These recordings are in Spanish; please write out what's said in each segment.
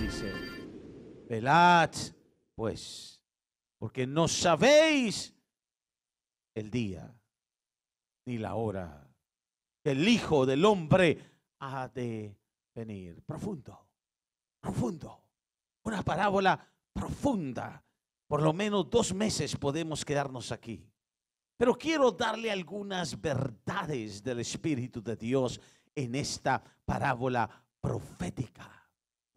dice, velad pues, porque no sabéis el día ni la hora que el Hijo del Hombre ha de venir. Profundo, profundo. Una parábola profunda. Por lo menos dos meses podemos quedarnos aquí. Pero quiero darle algunas verdades del Espíritu de Dios en esta parábola profética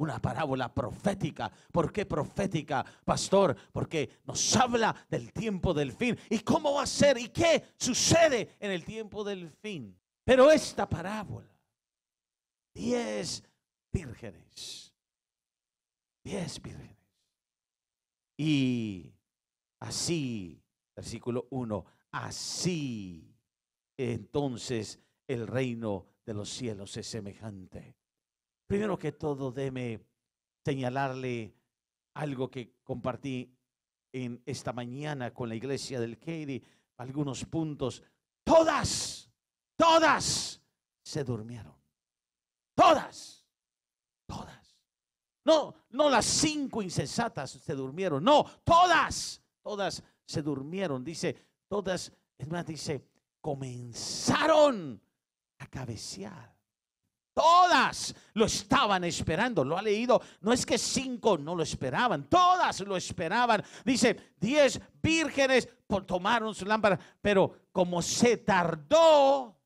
una parábola profética. ¿Por qué profética, pastor? Porque nos habla del tiempo del fin. ¿Y cómo va a ser? ¿Y qué sucede en el tiempo del fin? Pero esta parábola, diez vírgenes, diez vírgenes. Y así, versículo 1, así entonces el reino de los cielos es semejante Primero que todo, déme señalarle algo que compartí en esta mañana con la iglesia del Keiri, algunos puntos. Todas, todas se durmieron. Todas, todas. No, no las cinco insensatas se durmieron. No, todas, todas se durmieron. Dice, todas, es más, dice, comenzaron a cabecear. Todas lo estaban esperando. Lo ha leído. No es que cinco no lo esperaban. Todas lo esperaban. Dice, diez vírgenes tomaron su lámpara. Pero como se tardó,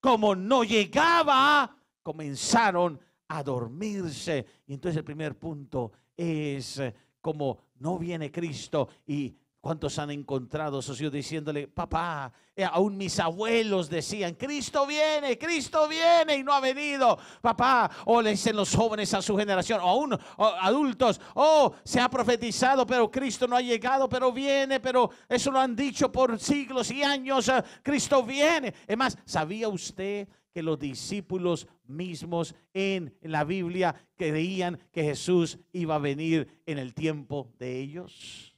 como no llegaba, comenzaron a dormirse. Y entonces el primer punto es eh, como no viene Cristo y ¿Cuántos han encontrado sus diciéndole, papá, eh, aún mis abuelos decían, Cristo viene, Cristo viene y no ha venido, papá? O le dicen los jóvenes a su generación, o aún adultos, oh, se ha profetizado, pero Cristo no ha llegado, pero viene, pero eso lo han dicho por siglos y años, eh, Cristo viene. Es más, ¿sabía usted que los discípulos mismos en la Biblia creían que Jesús iba a venir en el tiempo de ellos?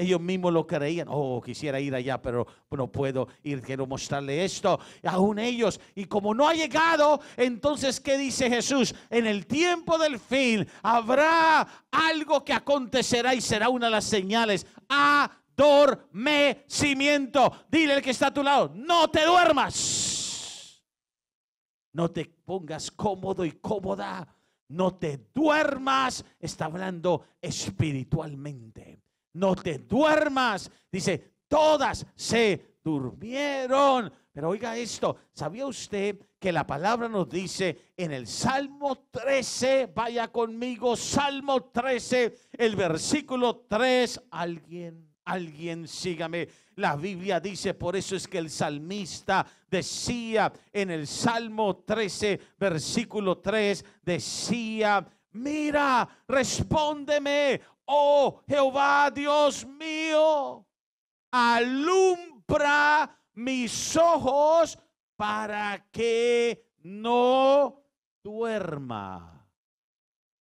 Ellos mismos lo creían. Oh, quisiera ir allá, pero no puedo ir. Quiero mostrarle esto. Aún ellos. Y como no ha llegado, entonces, ¿qué dice Jesús? En el tiempo del fin habrá algo que acontecerá y será una de las señales. Adormecimiento. Dile al que está a tu lado, no te duermas. No te pongas cómodo y cómoda. No te duermas. Está hablando espiritualmente no te duermas. Dice, todas se durmieron. Pero oiga esto, ¿sabía usted que la palabra nos dice en el Salmo 13, vaya conmigo, Salmo 13, el versículo 3, alguien, alguien sígame. La Biblia dice, por eso es que el salmista decía en el Salmo 13, versículo 3, decía, mira, respóndeme, oh Jehová Dios mío, alumbra mis ojos para que no duerma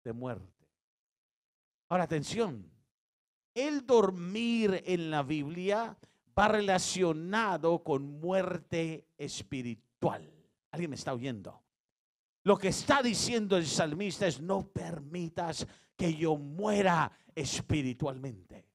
de muerte. Ahora atención, el dormir en la Biblia va relacionado con muerte espiritual. ¿Alguien me está oyendo? Lo que está diciendo el salmista es no permitas que yo muera espiritualmente.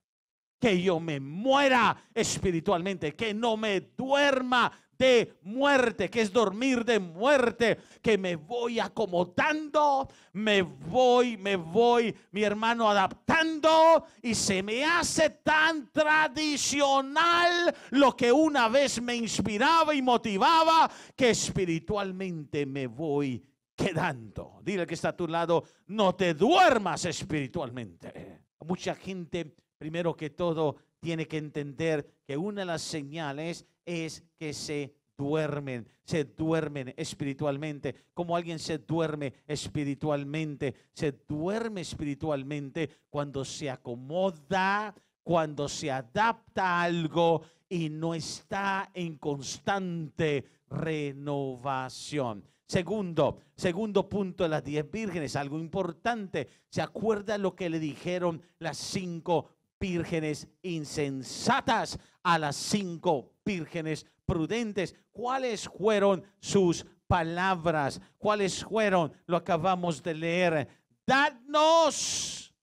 Que yo me muera espiritualmente, que no me duerma de muerte, que es dormir de muerte, que me voy acomodando, me voy, me voy, mi hermano, adaptando y se me hace tan tradicional lo que una vez me inspiraba y motivaba, que espiritualmente me voy quedando. Dile que está a tu lado, no te duermas espiritualmente. Mucha gente, primero que todo, tiene que entender que una de las señales es que se duermen, se duermen espiritualmente, como alguien se duerme espiritualmente, se duerme espiritualmente cuando se acomoda, cuando se adapta a algo y no está en constante renovación. Segundo, segundo punto de las diez vírgenes, algo importante. ¿Se acuerda lo que le dijeron las cinco vírgenes insensatas a las cinco vírgenes prudentes? ¿Cuáles fueron sus palabras? ¿Cuáles fueron? Lo acabamos de leer. Dadnos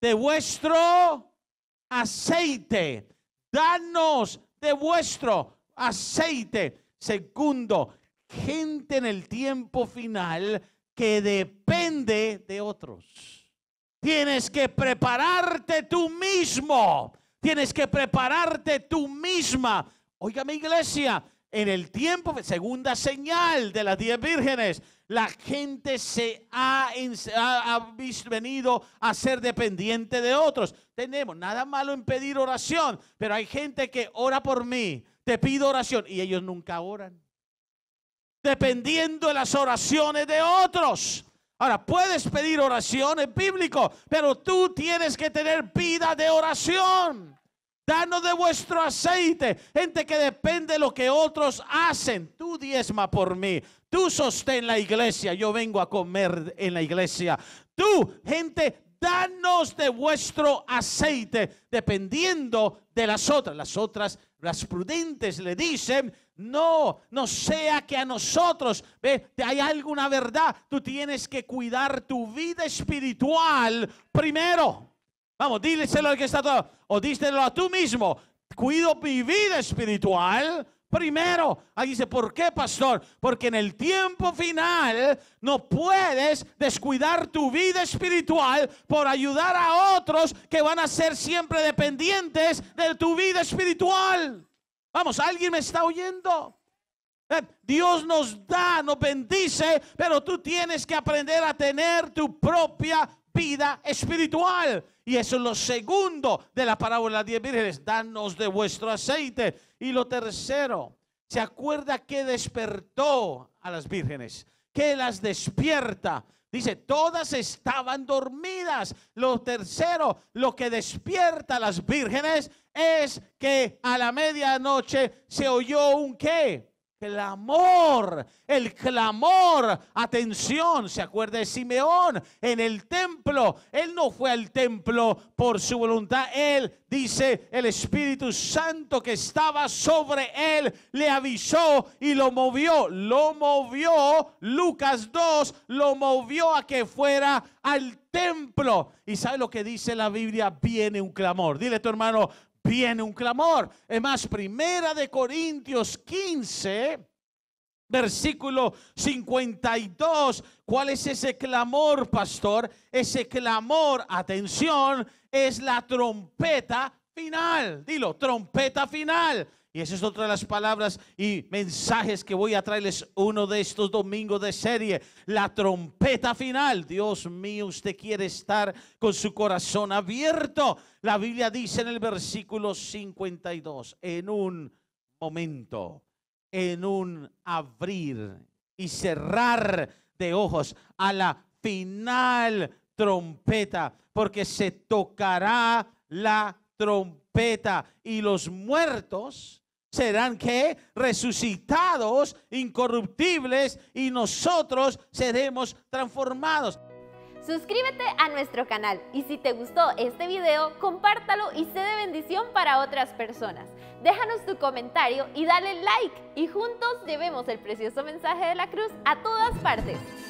de vuestro aceite. Danos de vuestro aceite. Segundo, gente en el tiempo final que depende de otros. Tienes que prepararte tú mismo. Tienes que prepararte tú misma. Oiga mi iglesia, en el tiempo, segunda señal de las diez vírgenes, la gente se ha, ha, venido a ser dependiente de otros. Tenemos nada malo en pedir oración, pero hay gente que ora por mí, te pido oración y ellos nunca oran dependiendo de las oraciones de otros. Ahora, puedes pedir oración, es bíblico, pero tú tienes que tener vida de oración. Danos de vuestro aceite. Gente que depende de lo que otros hacen. Tú diezma por mí. Tú sostén la iglesia. Yo vengo a comer en la iglesia. Tú, gente danos de vuestro aceite, dependiendo de las otras. Las otras, las prudentes le dicen, no, no sea que a nosotros, ve, hay alguna verdad, tú tienes que cuidar tu vida espiritual primero. Vamos, díselo al que está todo, o díselo a tú mismo, cuido mi vida espiritual primero. Ahí dice, ¿por qué, pastor? Porque en el tiempo final no puedes descuidar tu vida espiritual por ayudar a otros que van a ser siempre dependientes de tu vida espiritual. Vamos, ¿alguien me está oyendo? Eh, Dios nos da, nos bendice, pero tú tienes que aprender a tener tu propia vida espiritual. Y eso es lo segundo de la parábola de las diez vírgenes. Danos de vuestro aceite. Y lo tercero, se acuerda que despertó a las vírgenes, que las despierta. Dice, todas estaban dormidas. Lo tercero, lo que despierta a las vírgenes es que a la medianoche se oyó un qué? clamor, el clamor. Atención, se acuerda de Simeón en el templo. Él no fue al templo por su voluntad. Él dice, el Espíritu Santo que estaba sobre él le avisó y lo movió. Lo movió, Lucas 2, lo movió a que fuera al templo. Y sabe lo que dice la Biblia, viene un clamor. Dile tu hermano, viene un clamor. Es más, primera de Corintios 15, versículo 52. ¿Cuál es ese clamor, pastor? Ese clamor, atención, es la trompeta final. Dilo, trompeta final. Y esa es otra de las palabras y mensajes que voy a traerles uno de estos domingos de serie. La trompeta final. Dios mío, usted quiere estar con su corazón abierto. La Biblia dice en el versículo 52, en un momento, en un abrir y cerrar de ojos a la final trompeta, porque se tocará la trompeta y los muertos serán que resucitados, incorruptibles y nosotros seremos transformados. Suscríbete a nuestro canal y si te gustó este video, compártalo y sé de bendición para otras personas. Déjanos tu comentario y dale like y juntos llevemos el precioso mensaje de la cruz a todas partes.